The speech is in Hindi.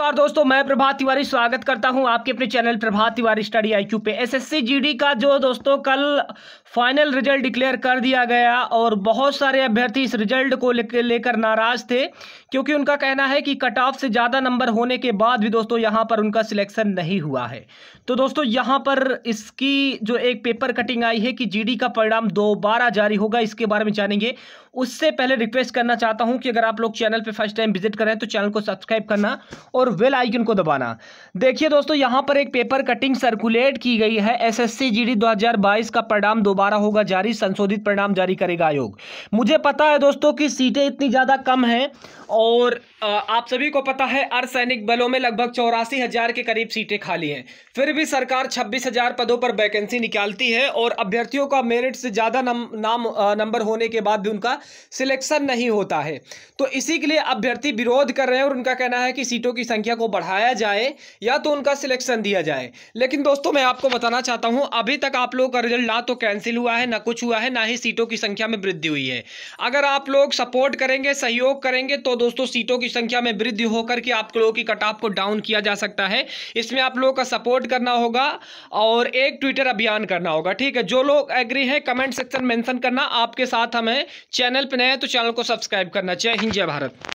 नमस्कार दोस्तों मैं प्रभात तिवारी स्वागत करता हूं आपके अपने channel Prabhat Tiwari study IQ पे एसएससी जीडी का जो दोस्तों कल फाइनल रिजल्ट डिक्लेयर कर दिया गया और बहुत सारे अभ्यर्थी इस रिजल्ट को लेकर नाराज़ थे क्योंकि उनका कहना है कि कट ऑफ से ज़्यादा नंबर होने के बाद भी दोस्तों यहां पर उनका सिलेक्शन नहीं हुआ है तो दोस्तों यहां पर इसकी जो एक पेपर कटिंग आई है कि जीडी का परिणाम दोबारा जारी होगा इसके बारे में जानेंगे उससे पहले रिक्वेस्ट करना चाहता हूँ कि अगर आप लोग चैनल पर फर्स्ट टाइम विजिट करें तो चैनल को सब्सक्राइब करना और वेल आइकन को दबाना देखिए दोस्तों यहाँ पर एक पेपर कटिंग सर्कुलेट की गई है एस एस सी का परिणाम दोबारा दोबारा होगा जारी संशोधित परिणाम जारी करेगा आयोग मुझे पता है दोस्तों कि सीटें इतनी ज़्यादा कम हैं और आप सभी को पता है अर्धसैनिक बलों में लगभग चौरासी हज़ार के करीब सीटें खाली हैं फिर भी सरकार छब्बीस हज़ार पदों पर वैकेंसी निकालती है और अभ्यर्थियों का मेरिट से ज़्यादा नम, नाम नंबर होने के बाद भी उनका सिलेक्शन नहीं होता है तो इसी के लिए अभ्यर्थी विरोध कर रहे हैं और उनका कहना है कि सीटों की संख्या को बढ़ाया जाए या तो उनका सिलेक्शन दिया जाए लेकिन दोस्तों मैं आपको बताना चाहता हूँ अभी तक आप लोगों का रिजल्ट ना तो कैंसिल हासिल हुआ है ना कुछ हुआ है ना ही सीटों की संख्या में वृद्धि हुई है अगर आप लोग सपोर्ट करेंगे सहयोग करेंगे तो दोस्तों सीटों की संख्या में वृद्धि होकर के आप लोगों की कटाप को डाउन किया जा सकता है इसमें आप लोगों का सपोर्ट करना होगा और एक ट्विटर अभियान करना होगा ठीक है जो लोग एग्री है कमेंट सेक्शन मेंशन करना आपके साथ हम हैं चैनल पर नए तो चैनल को सब्सक्राइब करना जय हिंद जय भारत